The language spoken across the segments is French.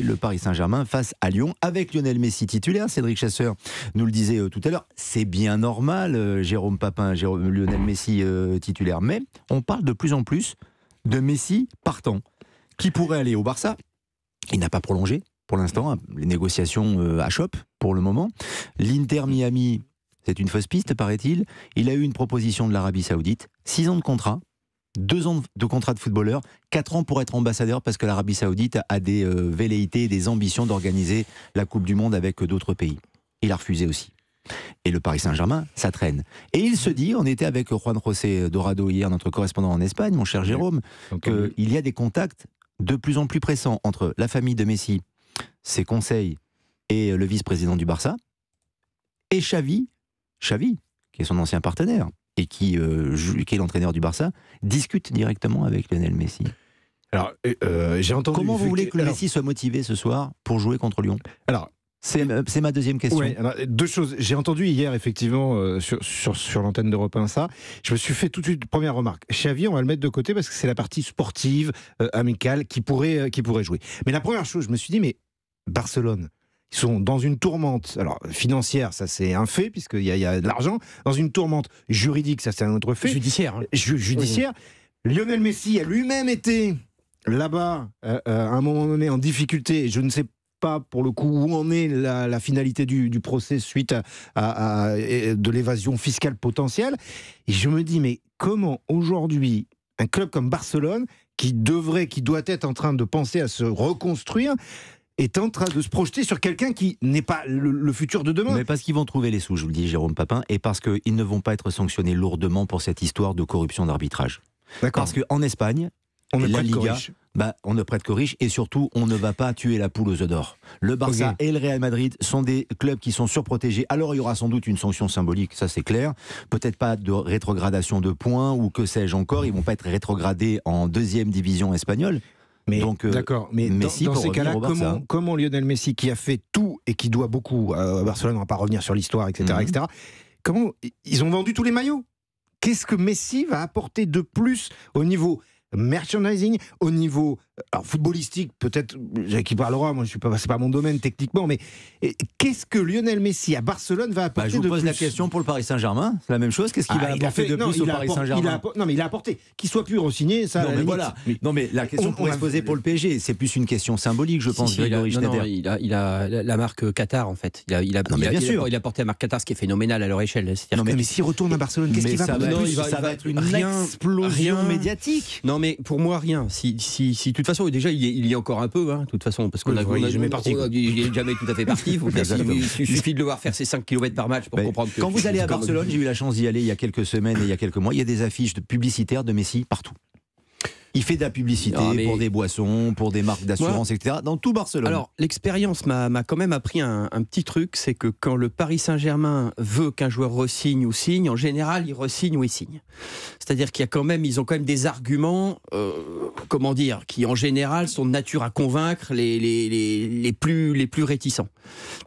le Paris Saint-Germain face à Lyon avec Lionel Messi titulaire. Cédric Chasseur nous le disait euh, tout à l'heure, c'est bien normal, euh, Jérôme Papin, Lionel Messi euh, titulaire. Mais on parle de plus en plus de Messi partant, qui pourrait aller au Barça. Il n'a pas prolongé pour l'instant, hein. les négociations à pour le moment. L'Inter Miami, c'est une fausse piste, paraît-il. Il a eu une proposition de l'Arabie Saoudite, 6 ans de contrat deux ans de contrat de footballeur, quatre ans pour être ambassadeur parce que l'Arabie Saoudite a des euh, velléités et des ambitions d'organiser la Coupe du Monde avec euh, d'autres pays. Il a refusé aussi. Et le Paris Saint-Germain, ça traîne. Et il se dit, on était avec Juan José Dorado hier, notre correspondant en Espagne, mon cher Jérôme, qu'il y a des contacts de plus en plus pressants entre la famille de Messi, ses conseils et euh, le vice-président du Barça, et Xavi, Xavi, qui est son ancien partenaire, euh, qui, est l'entraîneur du Barça, discute directement avec Lionel Messi. Alors, euh, euh, j'ai entendu. Comment vous voulez que, Messi soit motivé ce soir pour jouer contre Lyon Alors, c'est ma deuxième question. deux choses. J'ai entendu hier, effectivement, sur, sur, sur l'antenne d'Europe 1, ça. Je me suis fait tout de suite, première remarque. Xavi, on va le mettre de côté parce que c'est la partie sportive, amicale, qui pourrait, qui pourrait jouer. Mais la première chose, je me suis dit, mais Barcelone, ils sont dans une tourmente, alors financière, ça c'est un fait, puisqu'il y, y, a de l'argent, dans une tourmente juridique, ça c'est un autre fait. Judiciaire. Hein. judiciaire. Lionel Messi a lui-même été là-bas, euh, euh, à un moment donné, en difficulté. Je ne sais pas pour le coup où en est la, finalité du, du, procès suite à, à de l'évasion fiscale potentielle. Et je me dis, mais comment aujourd'hui un club comme Barcelone, qui devrait, qui doit être en train de penser à se reconstruire, est en train de se projeter sur quelqu'un qui n'est pas le, futur de demain. Mais parce qu'ils vont trouver les sous, je vous le dis, Jérôme Papin, et parce qu'ils ne vont pas être sanctionnés lourdement pour cette histoire de corruption d'arbitrage. Parce qu'en Espagne, on ne la Liga, bah, on ne prête que riches et surtout on ne va pas tuer la poule aux œufs d'or. Le Barça et le Real Madrid sont des clubs qui sont surprotégés. Alors il y aura sans doute une sanction symbolique, ça c'est clair. Peut-être pas de rétrogradation de points ou que sais-je encore. Ils ne vont pas être rétrogradés en deuxième division espagnole. Mais, Donc, euh, d'accord. Mais dans, ces cas-là, hein. comment, Lionel Messi, qui a fait tout et qui doit beaucoup à Barcelone, on va pas revenir sur l'histoire, etc., mhm. etc. Comment ils ont vendu tous les maillots Qu'est-ce que Messi va apporter de plus au niveau merchandising, au niveau alors footballistique, peut-être, qui parlera, moi, je suis pas, c'est pas mon domaine techniquement, mais qu'est-ce que Lionel Messi à Barcelone va apporter bah, Je pose la question pour le Paris Saint-Germain, c'est la même chose. Qu'est-ce qu'il ah, va apporter de non, plus au Paris Saint-Germain Non, mais il a apporté. Qu'il soit plus re ça. Non, mais voilà. Non, mais la question pourrait se poser pour le PSG. C'est plus une question symbolique, je pense, il a, il, a, la marque Qatar, en fait. Il a, non, mais bien sûr. Il a apporté la marque Qatar, ce qui est phénoménal à leur échelle. Non, mais, s'il retourne à Barcelone, qu'est-ce qu'il va apporter Ça va être une explosion médiatique. Non, mais pour moi, rien. Si, déjà, il y, a encore un peu, hein, de toute façon, parce qu'on n'a jamais parti. il n'est jamais tout à fait parti. il, suffit de le voir faire ses 5 km par match pour comprendre que. Quand vous allez à Barcelone, j'ai eu la chance d'y aller il y a quelques semaines et il y a quelques mois, il y a des affiches publicitaires de Messi partout. Il fait de la publicité pour des boissons, pour des marques d'assurance, etc. Dans tout Barcelone. Alors, l'expérience m'a quand même appris un, petit truc c'est que quand le Paris Saint-Germain veut qu'un joueur re-signe ou signe, en général, il resigne ou il signe. C'est-à-dire qu'il y a quand même, ils ont quand même des arguments euh, comment dire, qui en général sont de nature à convaincre les, les, plus, réticents.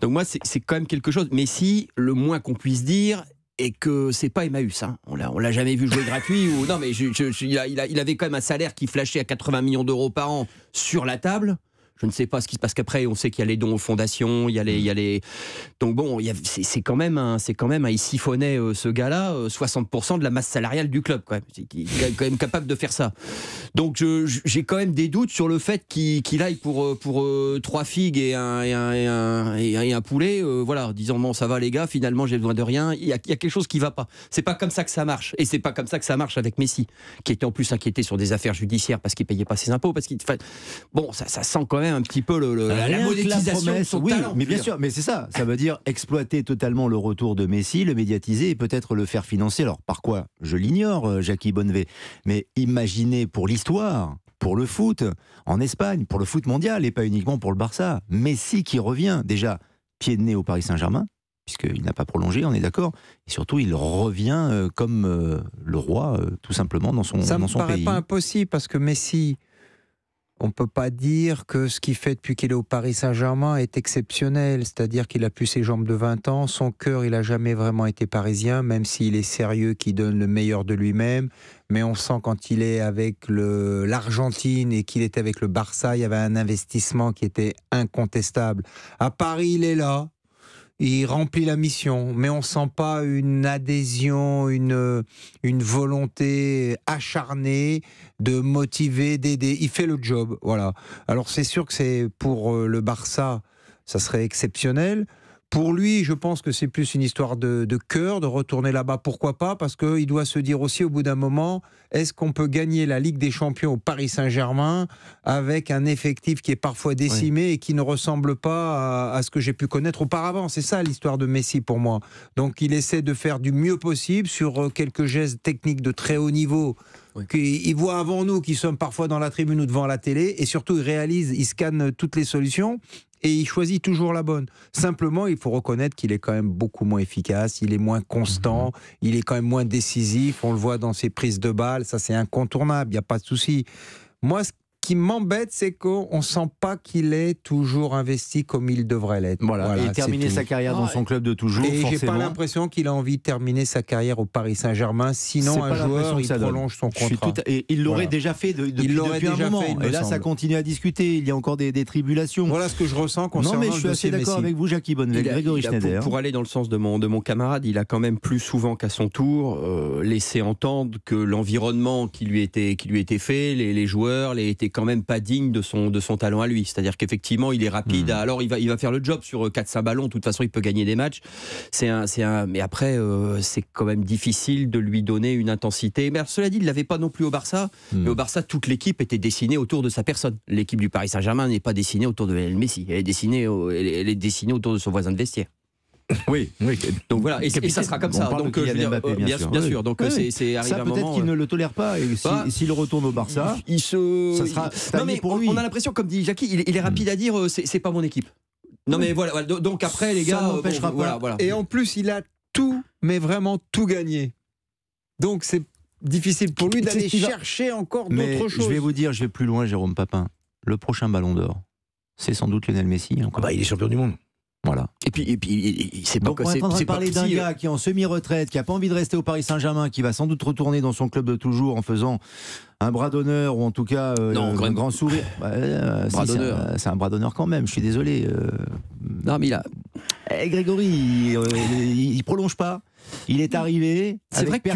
Donc moi, c'est quand même quelque chose. Mais si le moins qu'on puisse dire, est que c'est pas Emmaüs. Hein. On l'a, l'a jamais vu jouer gratuit. Ou non, mais il, il, avait quand même un salaire qui flashait à 80 millions d'euros par an sur la table. Je ne sais pas ce qui se passe qu'après. On sait qu'il y a les dons aux fondations, il y a les, il y a Donc bon, c'est quand même c'est quand même il siphonnait euh, ce gars-là 60% euh, de la masse salariale du club, Quoi, même. Il est quand même capable de faire ça. Donc j'ai quand même des doutes sur le fait qu'il aille pour euh, pour trois figues et un poulet. voilà, disant bon ça va les gars, finalement j'ai besoin de rien. Il y, a, quelque chose qui va pas. C'est pas comme ça que ça marche. Et c'est pas comme ça que ça marche avec Messi, qui était en plus inquiété sur des affaires judiciaires parce qu'il payait pas ses impôts, parce qu'il bon ça ça sent quand même un petit peu le, ah, la, monétisation oui, Mais bien sûr, mais c'est ça. Ça veut dire exploiter totalement le retour de Messi, le médiatiser et peut-être le faire financer. Alors par quoi Je l'ignore, euh, Jackie Bonnevet. Mais imaginez pour l'histoire, pour le foot en Espagne, pour le foot mondial et pas uniquement pour le Barça. Messi qui revient déjà pied de nez au Paris Saint-Germain, puisqu'il n'a pas prolongé, on est d'accord. Et surtout, il revient euh, comme euh, le roi, tout simplement, dans son, pays. Ça paraît pas impossible parce que Messi, on ne peut pas dire que ce qu'il fait depuis qu'il est au Paris Saint-Germain est exceptionnel, c'est-à-dire qu'il a pu ses jambes de 20 ans, son cœur, il n'a jamais vraiment été parisien, même s'il est sérieux, qu'il donne le meilleur de lui-même, mais on sent quand il est avec l'Argentine et qu'il était avec le Barça, il y avait un investissement qui était incontestable. À Paris, il est là, il remplit la mission, mais on sent pas une adhésion, une, une volonté acharnée de motiver, d'aider. Il fait le job, voilà. Alors c'est sûr que c'est pour euh, le Barça, ça serait exceptionnel. Pour lui, je pense que c'est plus une histoire de, cœur, de retourner là-bas. Pourquoi pas Parce qu'il doit se dire aussi au bout d'un moment, est-ce qu'on peut gagner la Ligue des Champions au Paris Saint-Germain avec un effectif qui est parfois décimé et qui ne ressemble pas à ce que j'ai pu connaître auparavant C'est ça l'histoire de Messi pour moi. Donc il essaie de faire du mieux possible sur euh, quelques gestes techniques de très haut niveau oui. voit voient avant nous, qui sommes parfois dans la tribune ou devant la télé, et surtout il réalisent, ils scannent toutes les solutions et il choisit toujours la bonne. Simplement, il faut reconnaître qu'il est quand même beaucoup moins efficace, il est moins constant, mhm. il est quand même moins décisif. On le voit dans ses prises de balles, ça c'est incontournable, il n'y a pas de souci. Moi, ce qui m'embête, c'est qu'on ne sent pas qu'il est toujours investi comme il devrait l'être. Voilà, voilà, et terminer sa carrière dans ah son club de toujours. Et j'ai pas l'impression qu'il a envie de terminer sa carrière au Paris Saint-Germain, sinon un joueur il prolonge son contrat. et il l'aurait déjà fait de, depuis, depuis un moment. et là, ça continue à discuter. Il y a encore des, tribulations. Voilà ce que je ressens concernant. Non, mais je suis assez d'accord avec vous, Jackie Grégory Schneider. Pour, aller dans le sens de mon de mon camarade, il a quand même plus souvent qu'à son tour euh, laissé entendre que l'environnement qui lui était qui lui était fait, les, les joueurs, les étaient quand même pas digne de son, de son talent à lui. C'est-à-dire qu'effectivement, il est rapide. Hmm. Alors, il va, il va faire le job sur 4-5 euh, ballons. De toute façon, il peut gagner des matchs. C'est un, c'est un, mais après, euh, c'est quand même difficile de lui donner une intensité. Mais cela dit, il ne l'avait pas non plus au Barça. Hmm. Mais au Barça, toute l'équipe était dessinée autour de sa personne. L'équipe du Paris Saint-Germain n'est pas dessinée autour de Messi. Elle est dessinée, elle est dessinée autour de son voisin de vestiaire. Oui, Donc voilà, et, ça sera comme ça. Donc, euh, euh, bien, sûr. Donc euh, c'est arrivé ça, un moment. Peut-être qu'il ne le tolère pas. Et bah, s'il retourne au Barça, il se. Ça sera Non mais pour on, lui. a l'impression, comme dit Jackie, il, est rapide à dire, c'est pas mon équipe. Non mais voilà, Donc après les gars, ça bon, pas. Et en plus, il a tout, mais vraiment tout gagné. Donc c'est difficile pour lui d'aller chercher encore d'autres choses. Je vais vous dire, je vais plus loin, Jérôme Papin. Le prochain Ballon d'Or, c'est sans doute Lionel Messi. Bah, il est champion du monde. Et puis, et puis c'est pas Donc, on est parler d'un euh. gars qui est en semi-retraite, qui n'a pas envie de rester au Paris Saint-Germain, qui va sans doute retourner dans son club de toujours en faisant un bras d'honneur ou en tout cas euh, un grand, sourire. Euh, c'est un, bras d'honneur quand même, je suis désolé. Non, mais il a. Eh, Grégory, il, ne prolonge pas. Il est arrivé. C'est vrai, que tu,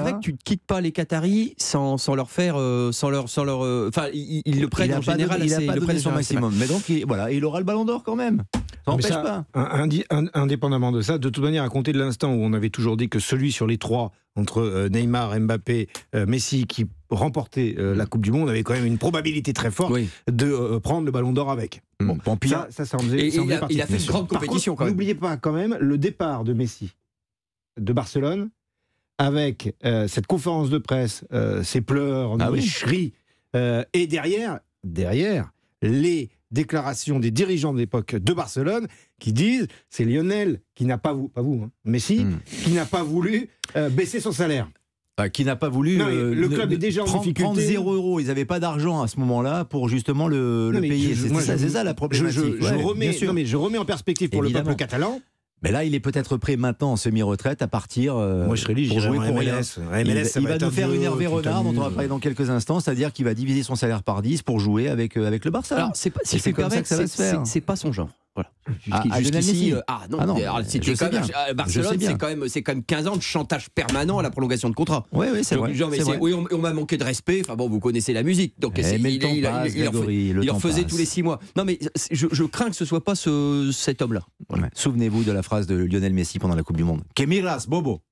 vrai que tu ne quittes pas les Qataris sans, leur faire, sans leur, sans leur. Enfin, il le prennent en général. il a pas son maximum. Mais donc, voilà, il aura le Ballon d'Or quand même pas. indépendamment de ça, de toute manière, à compter de l'instant où on avait toujours dit que celui sur les trois, entre euh, Neymar, Mbappé, euh, Messi, qui remportait euh, la Coupe du Monde, avait quand même une probabilité très forte de prendre le ballon d'or avec. Mm. Bon, hein. ça, ça, il, a, il a fait une grande compétition quand même. N'oubliez pas quand même le départ de Messi de Barcelone avec cette conférence de presse, ses pleurs, ah oui. et derrière, derrière, les déclaration des dirigeants de l'époque de Barcelone qui disent c'est Lionel qui n'a pas voulu, pas vous, hein, Messi, hmm. qui n'a pas voulu euh, baisser son salaire. Bah, qui n'a pas voulu. Euh, le club est déjà en prendre, difficulté. euros. Ils n'avaient pas d'argent à ce moment-là pour justement le, payer. C'est ça, la problématique. Je, remets, je remets en perspective pour le peuple catalan. Mais là, il est peut-être prêt maintenant en semi-retraite à partir euh, pour jouer pour MLS. il, va, nous faire une Hervé Renard dont on va parler dans quelques instants, c'est-à-dire qu'il va diviser son salaire par 10 pour jouer avec, euh, avec le Barça. Alors, c'est pas, c'est comme que ça va se faire. C'est pas son genre. Euh, ah non, ah je quand même, euh, Barcelone, c'est quand, même, 15 ans de chantage permanent à la prolongation de contrat. Oui, oui, c'est vrai. Oui, on, m'a manqué de respect. Enfin bon, vous connaissez la musique. Donc, eh, il, le il, faisait tous les 6 mois. Non, mais je, crains que ce soit pas ce, cet homme-là. Souvenez-vous de la phrase de Lionel Messi pendant la Coupe du Monde. Kemiras, Bobo.